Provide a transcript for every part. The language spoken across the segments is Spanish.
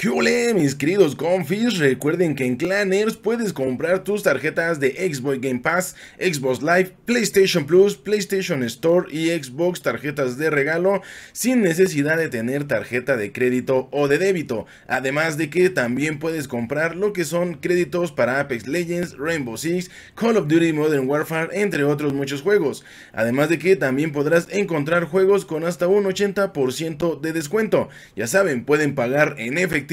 ¿Qué mis queridos confis? Recuerden que en Claners puedes comprar tus tarjetas de Xbox Game Pass, Xbox Live, PlayStation Plus, PlayStation Store y Xbox tarjetas de regalo sin necesidad de tener tarjeta de crédito o de débito. Además de que también puedes comprar lo que son créditos para Apex Legends, Rainbow Six, Call of Duty Modern Warfare, entre otros muchos juegos. Además de que también podrás encontrar juegos con hasta un 80% de descuento. Ya saben, pueden pagar en efectivo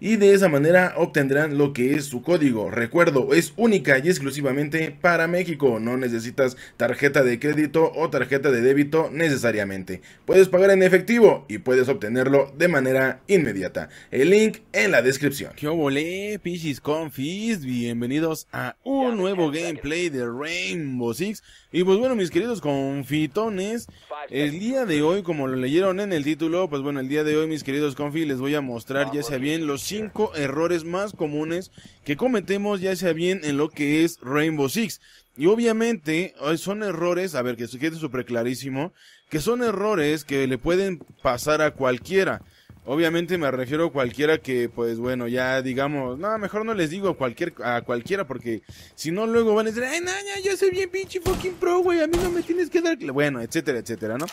y de esa manera obtendrán lo que es su código. Recuerdo, es única y exclusivamente para México, no necesitas tarjeta de crédito o tarjeta de débito necesariamente. Puedes pagar en efectivo y puedes obtenerlo de manera inmediata. El link en la descripción. yo volé, eh, Pichis Confis! Bienvenidos a un nuevo gameplay de Rainbow Six. Y pues bueno, mis queridos confitones, el día de hoy, como lo leyeron en el título, pues bueno, el día de hoy, mis queridos confis les voy a mostrar ya bien, los cinco errores más comunes que cometemos, ya sea bien, en lo que es Rainbow Six. Y obviamente son errores, a ver, que se quede súper clarísimo, que son errores que le pueden pasar a cualquiera. Obviamente me refiero a cualquiera que, pues bueno, ya digamos, no, mejor no les digo a, cualquier, a cualquiera porque si no luego van a decir, ay, naña! yo soy bien pinche fucking pro, güey, a mí no me tienes que dar... Bueno, etcétera, etcétera, ¿no?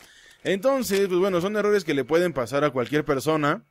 Entonces, pues bueno, son errores que le pueden pasar a cualquier persona.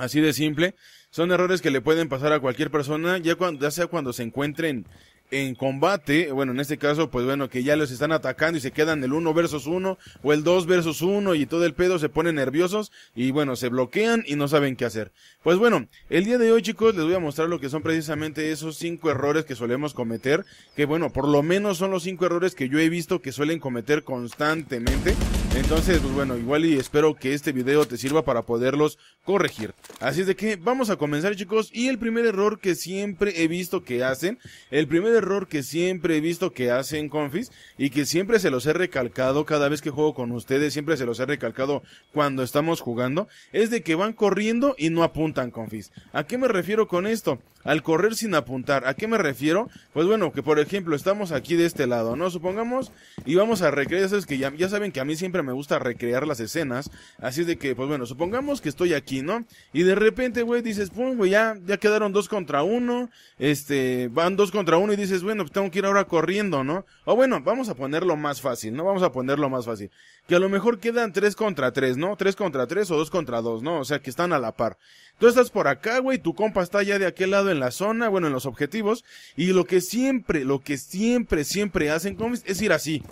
Así de simple. Son errores que le pueden pasar a cualquier persona, ya, cuando, ya sea cuando se encuentren en combate, bueno, en este caso, pues bueno, que ya los están atacando y se quedan el 1 versus 1 o el 2 versus 1 y todo el pedo se ponen nerviosos y bueno, se bloquean y no saben qué hacer. Pues bueno, el día de hoy chicos les voy a mostrar lo que son precisamente esos 5 errores que solemos cometer, que bueno, por lo menos son los 5 errores que yo he visto que suelen cometer constantemente. Entonces, pues bueno, igual y espero que este video te sirva para poderlos corregir. Así es de que vamos a comenzar chicos y el primer error que siempre he visto que hacen, el primer error que siempre he visto que hacen Confis y que siempre se los he recalcado cada vez que juego con ustedes, siempre se los he recalcado cuando estamos jugando, es de que van corriendo y no apuntan Confis. ¿A qué me refiero con esto? Al correr sin apuntar, ¿a qué me refiero? Pues bueno, que por ejemplo estamos aquí de este lado, ¿no? Supongamos, y vamos a recrear, es que ya, saben que a mí siempre me gusta recrear las escenas, así es de que, pues bueno, supongamos que estoy aquí, ¿no? Y de repente, güey, dices, pum, ya, ya quedaron dos contra uno, este, van dos contra uno y dices, bueno, pues, tengo que ir ahora corriendo, ¿no? O bueno, vamos a ponerlo más fácil, ¿no? Vamos a ponerlo más fácil. Que a lo mejor quedan 3 contra 3, ¿no? 3 contra 3 o 2 contra 2, ¿no? O sea, que están a la par. Tú estás por acá, güey, tu compa está ya de aquel lado en la zona, bueno, en los objetivos. Y lo que siempre, lo que siempre, siempre hacen, es ir así.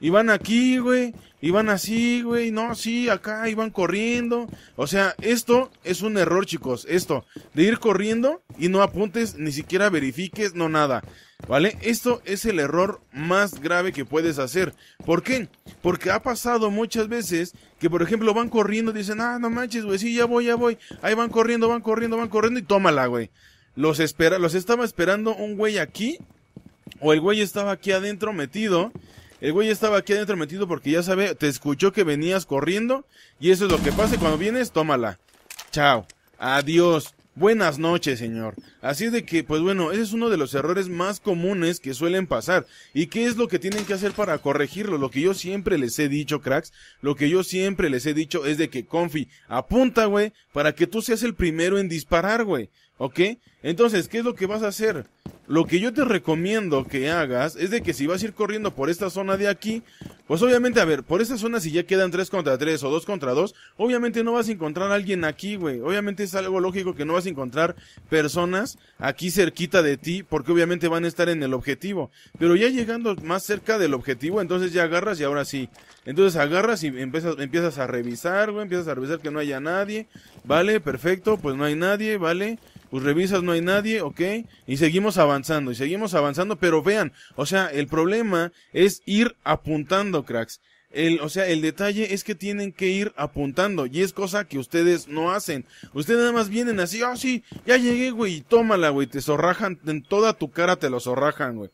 Y van aquí, güey, Y van así, güey, no, sí, acá iban corriendo. O sea, esto es un error, chicos, esto, de ir corriendo y no apuntes, ni siquiera verifiques, no nada, ¿vale? Esto es el error más grave que puedes hacer. ¿Por qué? Porque ha pasado muchas veces que, por ejemplo, van corriendo, dicen, ah, no manches, güey, sí, ya voy, ya voy. Ahí van corriendo, van corriendo, van corriendo y tómala, güey. Los, espera, los estaba esperando un güey aquí, o el güey estaba aquí adentro metido, el güey estaba aquí adentro metido porque ya sabe, te escuchó que venías corriendo y eso es lo que pasa cuando vienes, tómala. Chao. Adiós. Buenas noches, señor. Así es de que, pues bueno, ese es uno de los errores más comunes que suelen pasar. ¿Y qué es lo que tienen que hacer para corregirlo? Lo que yo siempre les he dicho, cracks, lo que yo siempre les he dicho es de que, confi, apunta, güey, para que tú seas el primero en disparar, güey. ¿Ok? Entonces, ¿qué es lo que vas a hacer? Lo que yo te recomiendo que hagas es de que si vas a ir corriendo por esta zona de aquí, pues obviamente, a ver, por esta zona si ya quedan 3 contra 3 o 2 contra 2, obviamente no vas a encontrar a alguien aquí, güey. Obviamente es algo lógico que no vas a encontrar personas aquí cerquita de ti, porque obviamente van a estar en el objetivo. Pero ya llegando más cerca del objetivo, entonces ya agarras y ahora sí. Entonces agarras y empiezas, empiezas a revisar, güey, empiezas a revisar que no haya nadie. Vale, perfecto, pues no hay nadie, vale. Pues revisas, no nadie, ok, y seguimos avanzando, y seguimos avanzando, pero vean, o sea, el problema es ir apuntando, cracks. El, o sea, el detalle es que tienen que ir apuntando y es cosa que ustedes no hacen. Ustedes nada más vienen así, oh, sí, ya llegué, güey, tómala, güey, te zorrajan, en toda tu cara te lo zorrajan, güey.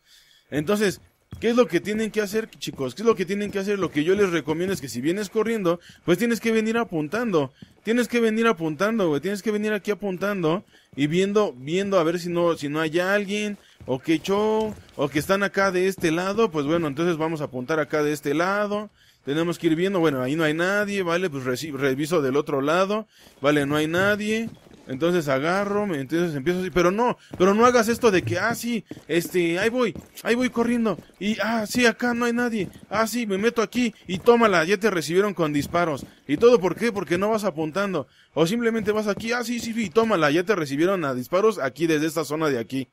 Entonces, ¿Qué es lo que tienen que hacer, chicos? ¿Qué es lo que tienen que hacer? Lo que yo les recomiendo es que si vienes corriendo, pues tienes que venir apuntando. Tienes que venir apuntando, güey. Tienes que venir aquí apuntando y viendo, viendo a ver si no, si no hay alguien o que show o que están acá de este lado. Pues bueno, entonces vamos a apuntar acá de este lado. Tenemos que ir viendo, bueno, ahí no hay nadie, vale, pues reviso del otro lado, vale, no hay nadie. Entonces agarro, entonces empiezo así, pero no, pero no hagas esto de que, ah, sí, este, ahí voy, ahí voy corriendo, y, ah, sí, acá no hay nadie, ah, sí, me meto aquí, y tómala, ya te recibieron con disparos, y todo, ¿por qué? Porque no vas apuntando, o simplemente vas aquí, ah, sí, sí, sí, tómala, ya te recibieron a disparos aquí desde esta zona de aquí.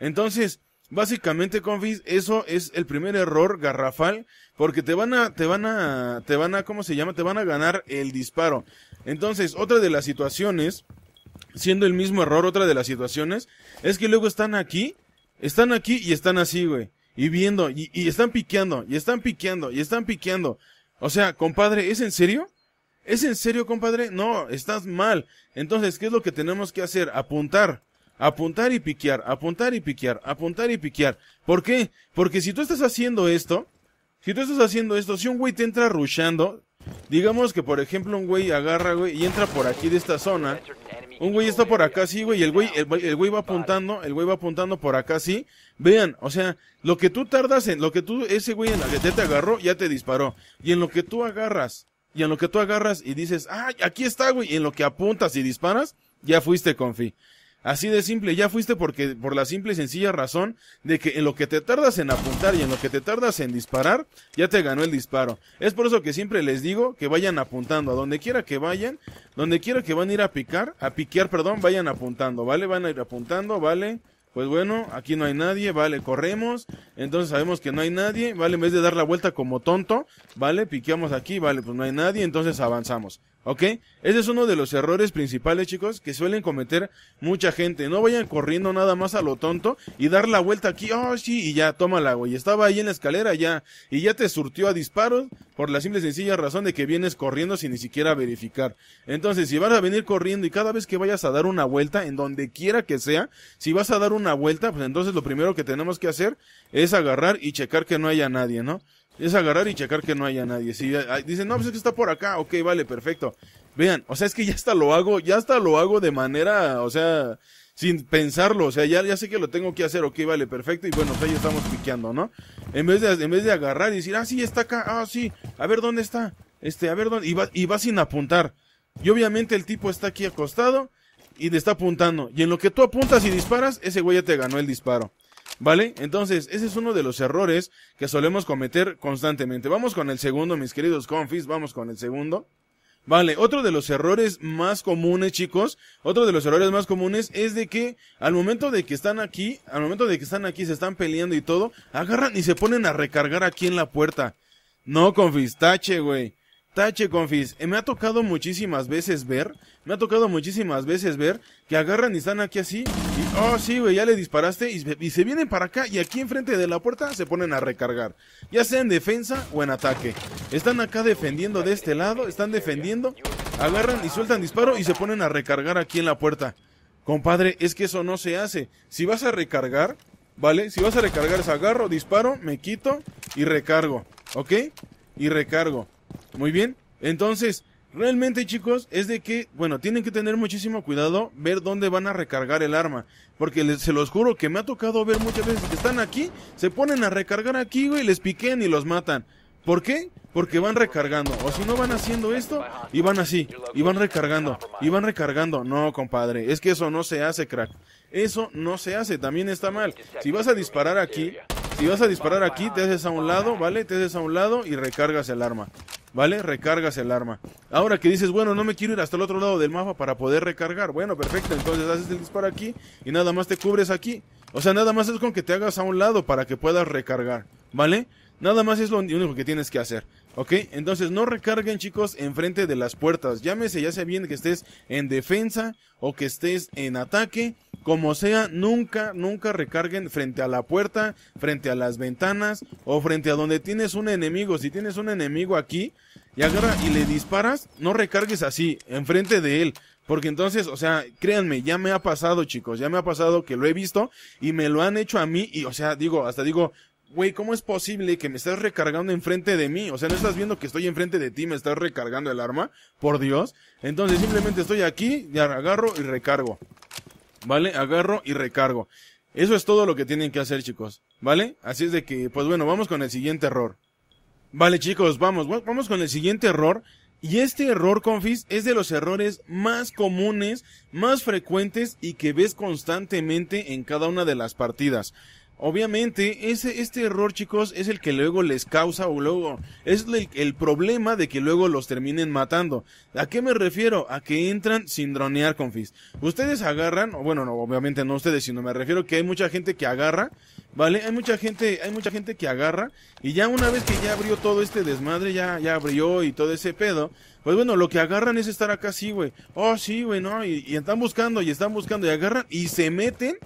Entonces, Básicamente, confis, eso es el primer error garrafal, porque te van a, te van a, te van a, ¿cómo se llama? Te van a ganar el disparo. Entonces, otra de las situaciones siendo el mismo error otra de las situaciones, es que luego están aquí, están aquí y están así, güey. Y viendo, y, y están piqueando, y están piqueando, y están piqueando. O sea, compadre, ¿es en serio? ¿Es en serio, compadre? No, estás mal. Entonces, ¿qué es lo que tenemos que hacer? Apuntar. Apuntar y piquear, apuntar y piquear, apuntar y piquear. ¿Por qué? Porque si tú estás haciendo esto, si tú estás haciendo esto, si un güey te entra rushando, Digamos que, por ejemplo, un güey agarra, güey, y entra por aquí de esta zona. Un güey está por acá, sí, güey, y el güey, el, güey va apuntando, el güey va apuntando por acá, sí. Vean, o sea, lo que tú tardas en, lo que tú, ese güey en la que te agarró, ya te disparó. Y en lo que tú agarras, y en lo que tú agarras y dices, ah, aquí está, güey, y en lo que apuntas y disparas, ya fuiste, confi. Así de simple, ya fuiste porque, por la simple y sencilla razón de que en lo que te tardas en apuntar y en lo que te tardas en disparar, ya te ganó el disparo. Es por eso que siempre les digo que vayan apuntando, a donde quiera que vayan, donde quiera que van a ir a picar, a piquear, perdón, vayan apuntando, ¿vale? Van a ir apuntando, ¿vale? Pues bueno, aquí no hay nadie, vale, corremos, entonces sabemos que no hay nadie, vale, en vez de dar la vuelta como tonto, vale, piqueamos aquí, vale, pues no hay nadie, entonces avanzamos. ¿Ok? Ese es uno de los errores principales, chicos, que suelen cometer mucha gente. No vayan corriendo nada más a lo tonto y dar la vuelta aquí, oh sí, y ya, toma agua. güey. Estaba ahí en la escalera ya, y ya te surtió a disparos por la simple y sencilla razón de que vienes corriendo sin ni siquiera verificar. Entonces, si vas a venir corriendo y cada vez que vayas a dar una vuelta, en donde quiera que sea, si vas a dar una vuelta, pues entonces lo primero que tenemos que hacer es agarrar y checar que no haya nadie, ¿no? Es agarrar y checar que no haya nadie. Si eh, dicen, no, pues es que está por acá, ok, vale, perfecto. Vean, o sea, es que ya hasta lo hago, ya hasta lo hago de manera, o sea, sin pensarlo, o sea, ya, ya sé que lo tengo que hacer, ok, vale, perfecto, y bueno, o sea, ya estamos piqueando, ¿no? En vez de, en vez de agarrar y decir, ah, sí, está acá, ah, sí, a ver dónde está, este, a ver dónde, y va, y va sin apuntar. Y obviamente el tipo está aquí acostado y le está apuntando. Y en lo que tú apuntas y disparas, ese güey ya te ganó el disparo. ¿Vale? Entonces, ese es uno de los errores que solemos cometer constantemente. Vamos con el segundo, mis queridos confis, vamos con el segundo. Vale, otro de los errores más comunes, chicos, otro de los errores más comunes es de que al momento de que están aquí, al momento de que están aquí, se están peleando y todo, agarran y se ponen a recargar aquí en la puerta. No, confis, güey. Tache, confis, eh, me ha tocado muchísimas veces ver, me ha tocado muchísimas veces ver que agarran y están aquí así. Y, oh, sí, güey, ya le disparaste y, se vienen para acá y aquí enfrente de la puerta se ponen a recargar. Ya sea en defensa o en ataque. Están acá defendiendo de este lado, están defendiendo, agarran y sueltan disparo y se ponen a recargar aquí en la puerta. Compadre, es que eso no se hace. Si vas a recargar, ¿vale? Si vas a recargar, es agarro, disparo, me quito y recargo, ¿ok? Y recargo. Muy bien. Entonces, realmente chicos, es de que, bueno, tienen que tener muchísimo cuidado, ver dónde van a recargar el arma. Porque se los juro que me ha tocado ver muchas veces que están aquí, se ponen a recargar aquí, güey, les piquen y los matan. ¿Por qué? Porque van recargando. O si no van haciendo esto, y van así, y van recargando, y van recargando. No, compadre, es que eso no se hace, crack. Eso no se hace, también está mal. Si vas a disparar aquí, si vas a disparar aquí, te haces a un lado, ¿vale? Te haces a un lado y recargas el arma. ¿Vale? Recargas el arma. Ahora que dices, bueno, no me quiero ir hasta el otro lado del mapa para poder recargar. Bueno, perfecto. Entonces haces el disparo aquí y nada más te cubres aquí. O sea, nada más es con que te hagas a un lado para que puedas recargar. ¿Vale? Nada más es lo único que tienes que hacer. Ok, entonces no recarguen chicos enfrente de las puertas. Llámese, ya sea bien que estés en defensa o que estés en ataque. Como sea, nunca, nunca recarguen frente a la puerta, frente a las ventanas o frente a donde tienes un enemigo. Si tienes un enemigo aquí y agarra y le disparas, no recargues así, enfrente de él. Porque entonces, o sea, créanme, ya me ha pasado, chicos, ya me ha pasado que lo he visto y me lo han hecho a mí y, o sea, digo, hasta digo, güey, ¿cómo es posible que me estás recargando enfrente de mí? O sea, no estás viendo que estoy enfrente de ti, me estás recargando el arma, por Dios. Entonces simplemente estoy aquí, ya agarro y recargo. ¿Vale? Agarro y recargo. Eso es todo lo que tienen que hacer, chicos. ¿Vale? Así es de que, pues bueno, vamos con el siguiente error. Vale, chicos, vamos, vamos con el siguiente error. Y este error, confis, es de los errores más comunes, más frecuentes y que ves constantemente en cada una de las partidas. Obviamente, ese, este error, chicos, es el que luego les causa o luego es el, el, problema de que luego los terminen matando. ¿A qué me refiero? A que entran sin dronear, confis. Ustedes agarran, bueno, no, obviamente no ustedes, sino me refiero que hay mucha gente que agarra, ¿vale? Hay mucha gente, hay mucha gente que agarra y ya una vez que ya abrió todo este desmadre, ya, ya abrió y todo ese pedo, pues bueno, lo que agarran es estar acá, sí, güey. Oh, sí, güey, no, y, y están buscando y están buscando y agarran y se meten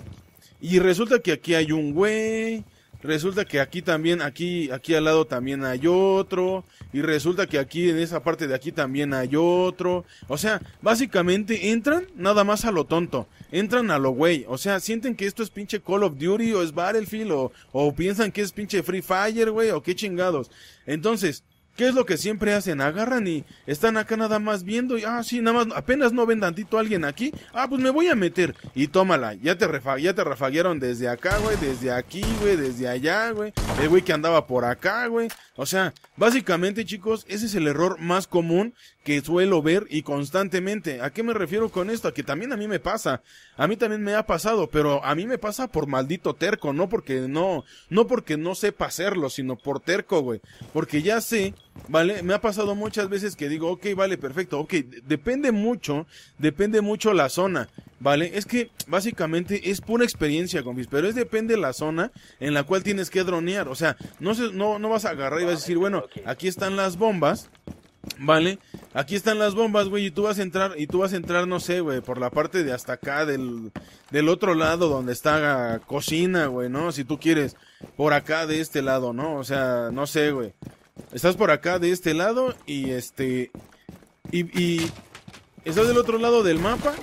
y resulta que aquí hay un güey, resulta que aquí también, aquí, aquí al lado también hay otro, y resulta que aquí en esa parte de aquí también hay otro. O sea, básicamente entran nada más a lo tonto, entran a lo güey. O sea, sienten que esto es pinche Call of Duty o es Battlefield o, o piensan que es pinche Free Fire, güey, o qué chingados. Entonces, ¿Qué es lo que siempre hacen? Agarran y están acá nada más viendo y, ah, sí, nada más, apenas no ven tantito a alguien aquí. Ah, pues me voy a meter. Y tómala, ya te, refa ya te desde acá, güey, desde aquí, güey, desde allá, güey. El güey que andaba por acá, güey. O sea, básicamente, chicos, ese es el error más común que suelo ver y constantemente. ¿A qué me refiero con esto? A que también a mí me pasa. A mí también me ha pasado, pero a mí me pasa por maldito terco, no porque no, no porque no sepa hacerlo, sino por terco, güey. Porque ya sé, ¿vale? Me ha pasado muchas veces que digo, ok, vale, perfecto, ok, depende mucho, depende mucho la zona, ¿vale? Es que básicamente es pura experiencia, mis pero es depende la zona en la cual tienes que dronear, o sea, no, se, no, no vas a agarrar y vas a decir, bueno, aquí están las bombas, ¿vale? Aquí están las bombas, güey, y tú vas a entrar, y tú vas a entrar, no sé, güey, por la parte de hasta acá, del, del otro lado donde está la cocina, güey, ¿no? Si tú quieres, por acá de este lado, ¿no? O sea, no sé, güey. Estás por acá de este lado y este... Y, y... Estás del otro lado del mapa.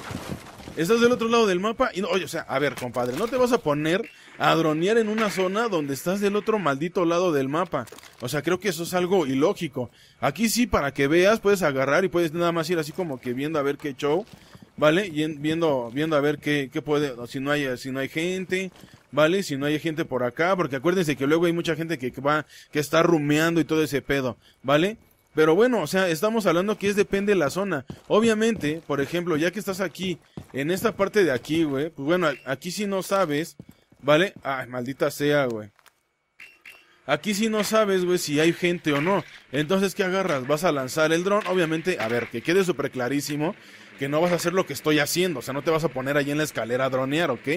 Estás del otro lado del mapa y no, oye, o sea, a ver, compadre, no te vas a poner a dronear en una zona donde estás del otro maldito lado del mapa. O sea, creo que eso es algo ilógico. Aquí sí, para que veas, puedes agarrar y puedes nada más ir así como que viendo a ver qué show, ¿vale? Y viendo, viendo a ver qué, qué puede, si no hay, si no hay gente, ¿vale? Si no hay gente por acá, porque acuérdense que luego hay mucha gente que va, que está rumeando y todo ese pedo, ¿vale? Pero bueno, o sea, estamos hablando que es depende de la zona. Obviamente, por ejemplo, ya que estás aquí, en esta parte de aquí, güey, pues bueno, aquí si no sabes, ¿Vale? Ay, maldita sea, güey. Aquí sí no sabes, güey, si hay gente o no. Entonces, ¿qué agarras? Vas a lanzar el dron. Obviamente, a ver, que quede súper clarísimo que no vas a hacer lo que estoy haciendo. O sea, no te vas a poner ahí en la escalera a dronear, ¿ok?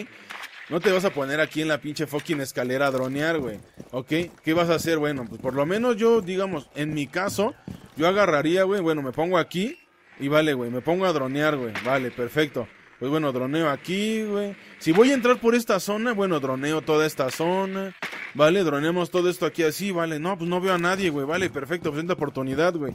No te vas a poner aquí en la pinche fucking escalera a dronear, güey. ¿Ok? ¿Qué vas a hacer? Bueno, pues por lo menos yo, digamos, en mi caso, yo agarraría, güey. Bueno, me pongo aquí y vale, güey. Me pongo a dronear, güey. Vale, perfecto. Pues bueno, droneo aquí, güey. Si voy a entrar por esta zona, bueno, droneo toda esta zona. Vale, droneamos todo esto aquí así, vale. No, pues no veo a nadie, güey. Vale, perfecto, presente oportunidad, güey.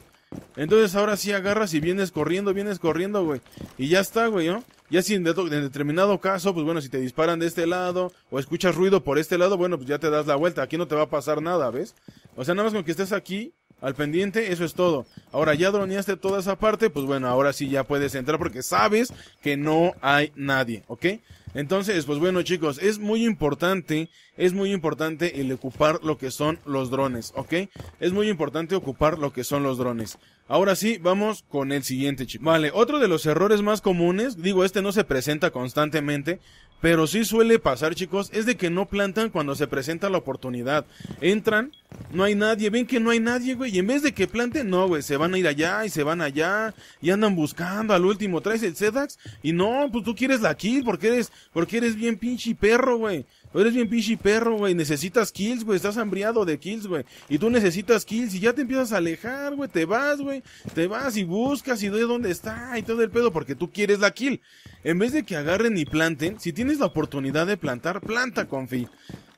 Entonces ahora sí agarras y vienes corriendo, vienes corriendo, güey. Y ya está, güey, ¿no? Ya si en, determinado caso, pues bueno, si te disparan de este lado o escuchas ruido por este lado, bueno, pues ya te das la vuelta. Aquí no te va a pasar nada, ¿ves? O sea, nada más con que estés aquí, al pendiente, eso es todo. Ahora ya droneaste toda esa parte, pues bueno, ahora sí ya puedes entrar porque sabes que no hay nadie, ¿ok? Entonces, pues bueno chicos, es muy importante, es muy importante el ocupar lo que son los drones, ¿ok? Es muy importante ocupar lo que son los drones. Ahora sí, vamos con el siguiente chip. Vale, otro de los errores más comunes, digo, este no se presenta constantemente, pero sí suele pasar, chicos, es de que no plantan cuando se presenta la oportunidad. Entran, no hay nadie, ven que no hay nadie, güey, y en vez de que planten, no, güey, se van a ir allá y se van allá y andan buscando al último, traes el Sedax y no, pues tú quieres la kill porque eres porque eres bien pinche perro, güey. Eres bien pichi perro, güey. Necesitas kills, güey. Estás hambriado de kills, güey. Y tú necesitas kills y ya te empiezas a alejar, güey. Te vas, güey. Te vas y buscas y de dónde está y todo el pedo porque tú quieres la kill. En vez de que agarren y planten, si tienes la oportunidad de plantar, planta, confi.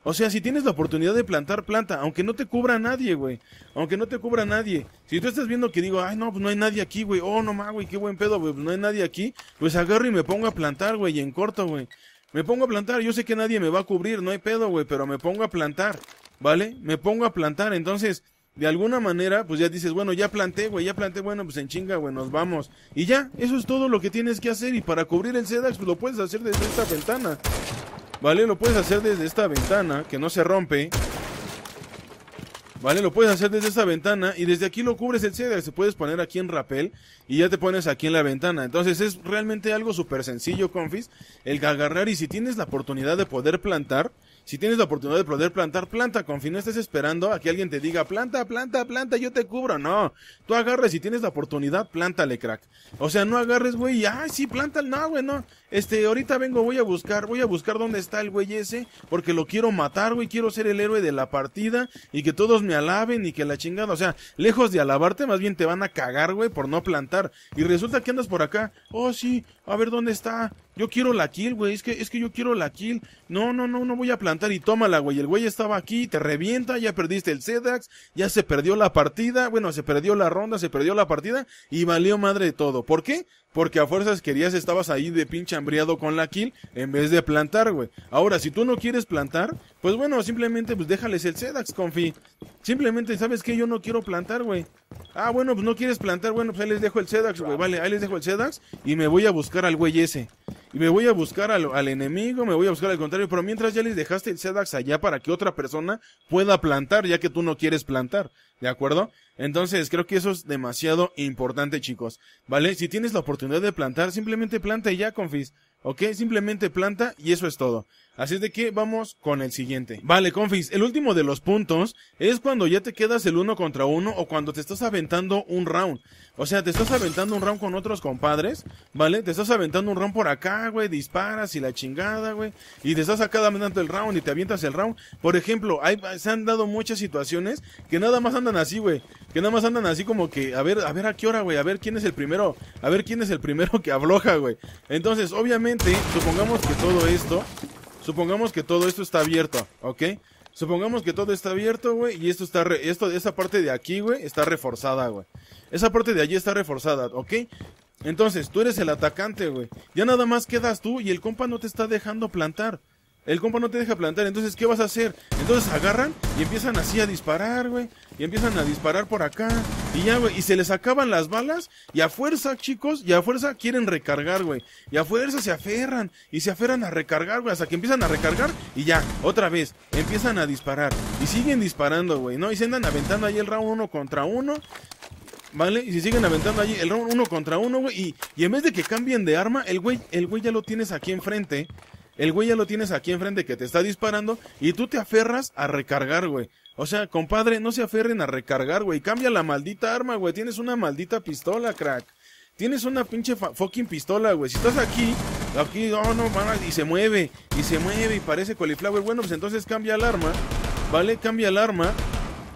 O sea, si tienes la oportunidad de plantar planta, aunque no te cubra nadie, güey. Aunque no te cubra nadie. Si tú estás viendo que digo, ay, no, pues no hay nadie aquí, güey. Oh, no más, güey, qué buen pedo, güey. no hay nadie aquí. Pues agarro y me pongo a plantar, güey, y en corto, güey. Me pongo a plantar, yo sé que nadie me va a cubrir, no hay pedo, güey, pero me pongo a plantar, ¿vale? Me pongo a plantar, entonces, de alguna manera, pues ya dices, bueno, ya planté, güey, ya planté, bueno, pues en chinga, güey, nos vamos. Y ya, eso es todo lo que tienes que hacer y para cubrir el SEDAX, pues lo puedes hacer desde esta ventana, ¿vale? Lo puedes hacer desde esta ventana, que no se rompe, ¿vale? Lo puedes hacer desde esta ventana y desde aquí lo cubres, el etcétera. Se puedes poner aquí en rapel y ya te pones aquí en la ventana. Entonces es realmente algo súper sencillo, confis, el agarrar y si tienes la oportunidad de poder plantar, si tienes la oportunidad de poder plantar, planta, fin, no estás esperando a que alguien te diga, planta, planta, planta, yo te cubro, no. Tú agarres, si tienes la oportunidad, plántale, crack. O sea, no agarres, güey, ay, sí, planta, no, güey, no. Este, ahorita vengo, voy a buscar, voy a buscar dónde está el güey ese, porque lo quiero matar, güey, quiero ser el héroe de la partida y que todos me alaben y que la chingada, o sea, lejos de alabarte, más bien te van a cagar, güey, por no plantar. Y resulta que andas por acá, oh, sí, a ver dónde está. Yo quiero la kill, güey. Es que, es que yo quiero la kill. No, no, no, no voy a plantar y tómala, güey. El güey estaba aquí, te revienta, ya perdiste el Zedax. ya se perdió la partida. Bueno, se perdió la ronda, se perdió la partida y valió madre de todo. ¿Por qué? Porque a fuerzas querías, estabas ahí de pinche hambriado con la kill en vez de plantar, güey. Ahora, si tú no quieres plantar, pues bueno, simplemente pues déjales el Sedax, confí. Simplemente, ¿sabes qué? Yo no quiero plantar, güey. Ah, bueno, pues no quieres plantar, bueno, pues ahí les dejo el Sedax, güey. Vale, ahí les dejo el Sedax y me voy a buscar al güey ese. Y me voy a buscar al, al, enemigo, me voy a buscar al contrario, pero mientras ya les dejaste el Sedax allá para que otra persona pueda plantar, ya que tú no quieres plantar. ¿De acuerdo? Entonces, creo que eso es demasiado importante, chicos. ¿Vale? Si tienes la oportunidad de plantar, simplemente planta y ya, confis. ¿Ok? Simplemente planta y eso es todo. Así es de que vamos con el siguiente. Vale, Confis, el último de los puntos es cuando ya te quedas el uno contra uno o cuando te estás aventando un round. O sea, te estás aventando un round con otros compadres, ¿vale? Te estás aventando un round por acá, güey, disparas y la chingada, güey. Y te estás acá dando el round y te avientas el round. Por ejemplo, hay, se han dado muchas situaciones que nada más andan así, güey. Que nada más andan así como que, a ver, a ver a qué hora, güey, a ver quién es el primero, a ver quién es el primero que abloja, güey. Entonces, obviamente, supongamos que todo esto Supongamos que todo esto está abierto, ¿ok? Supongamos que todo está abierto, güey, y esto está esto esa parte de aquí, güey, está reforzada, güey. Esa parte de allí está reforzada, ¿ok? Entonces, tú eres el atacante, güey. Ya nada más quedas tú y el compa no te está dejando plantar. El compa no te deja plantar, entonces ¿qué vas a hacer? Entonces agarran y empiezan así a disparar, güey. Y empiezan a disparar por acá. Y ya, güey. Y se les acaban las balas. Y a fuerza, chicos, y a fuerza quieren recargar, güey. Y a fuerza se aferran. Y se aferran a recargar, güey. Hasta que empiezan a recargar. Y ya, otra vez. Empiezan a disparar. Y siguen disparando, güey. ¿No? Y se andan aventando ahí el round uno contra uno. ¿Vale? Y se siguen aventando allí el round uno contra uno, güey. Y, y en vez de que cambien de arma, el güey, el güey ya lo tienes aquí enfrente. El güey ya lo tienes aquí enfrente que te está disparando y tú te aferras a recargar, güey. O sea, compadre, no se aferren a recargar, güey. Cambia la maldita arma, güey. Tienes una maldita pistola, crack. Tienes una pinche fucking pistola, güey. Si estás aquí, aquí, oh, no, y se mueve, y se mueve, y parece güey... Bueno, pues entonces cambia el arma, ¿vale? Cambia el arma.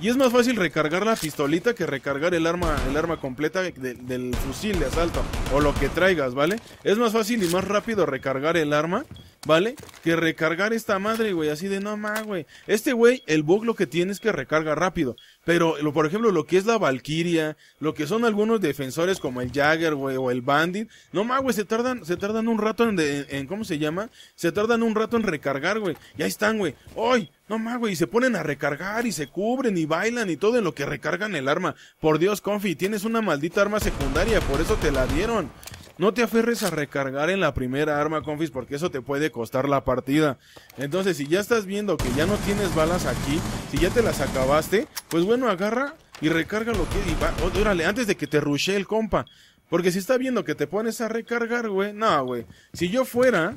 Y es más fácil recargar la pistolita que recargar el arma, el arma completa del fusil de asalto o lo que traigas, ¿vale? Es más fácil y más rápido recargar el arma ¿vale? Que recargar esta madre, güey, así de no ma, güey. Este güey, el bug lo que tiene es que recarga rápido. Pero, lo, por ejemplo, lo que es la Valkyria, lo que son algunos defensores como el Jagger, güey, o el Bandit, no más, güey, se tardan, se tardan un rato en, en, ¿cómo se llama? Se tardan un rato en recargar, güey. Y ahí están, güey. hoy No más, güey, y se ponen a recargar y se cubren y bailan y todo en lo que recargan el arma. Por Dios, Confi, tienes una maldita arma secundaria, por eso te la dieron. No te aferres a recargar en la primera arma, confis, porque eso te puede costar la partida. Entonces, si ya estás viendo que ya no tienes balas aquí, si ya te las acabaste, pues bueno, agarra y recarga lo que... Y órale, antes de que te rushe el compa. Porque si está viendo que te pones a recargar, güey. No, güey. Si yo fuera...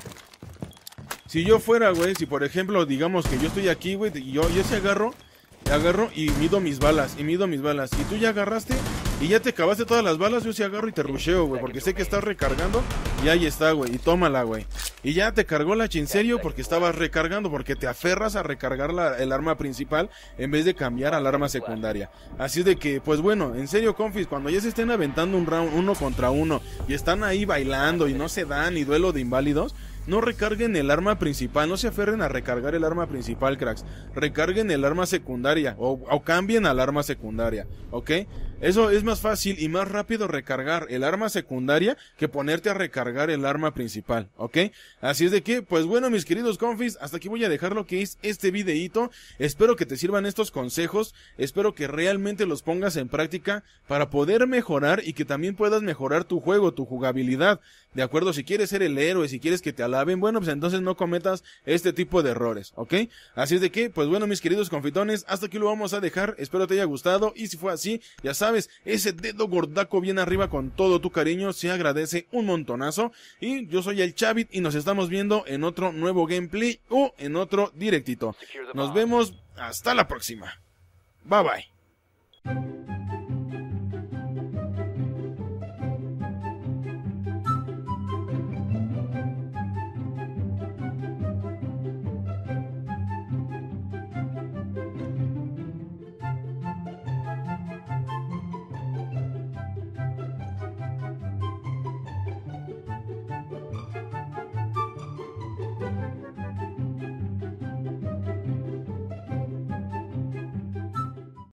Si yo fuera, güey, si por ejemplo, digamos que yo estoy aquí, güey, y yo, yo se agarro, agarro y mido mis balas, y mido mis balas. Y tú ya agarraste, y ya te acabaste todas las balas, yo sí agarro y te rusheo, güey, porque sé que estás recargando y ahí está, güey, y tómala, güey. Y ya te cargó la serio, porque estabas recargando, porque te aferras a recargar el arma principal en vez de cambiar al arma secundaria. Así de que, pues bueno, en serio, confis, cuando ya se estén aventando un round uno contra uno y están ahí bailando y no se dan y duelo de inválidos, no recarguen el arma principal, no se aferren a recargar el arma principal, cracks. Recarguen el arma secundaria o, o cambien al arma secundaria, ¿ok? Eso es más fácil y más rápido recargar el arma secundaria que ponerte a recargar el arma principal, ¿ok? Así es de que, pues bueno, mis queridos confis, hasta aquí voy a dejar lo que es este videíto. Espero que te sirvan estos consejos, espero que realmente los pongas en práctica para poder mejorar y que también puedas mejorar tu juego, tu jugabilidad. ¿de acuerdo? Si quieres ser el héroe, si quieres que te alaben, bueno, pues entonces no cometas este tipo de errores, ¿ok? Así es de que, pues bueno, mis queridos confitones, hasta aquí lo vamos a dejar, espero te haya gustado y si fue así, ya sabes, ese dedo gordaco bien arriba con todo tu cariño, se agradece un montonazo y yo soy el Chavit y nos estamos viendo en otro nuevo gameplay o en otro directito. Nos vemos, hasta la próxima. Bye bye.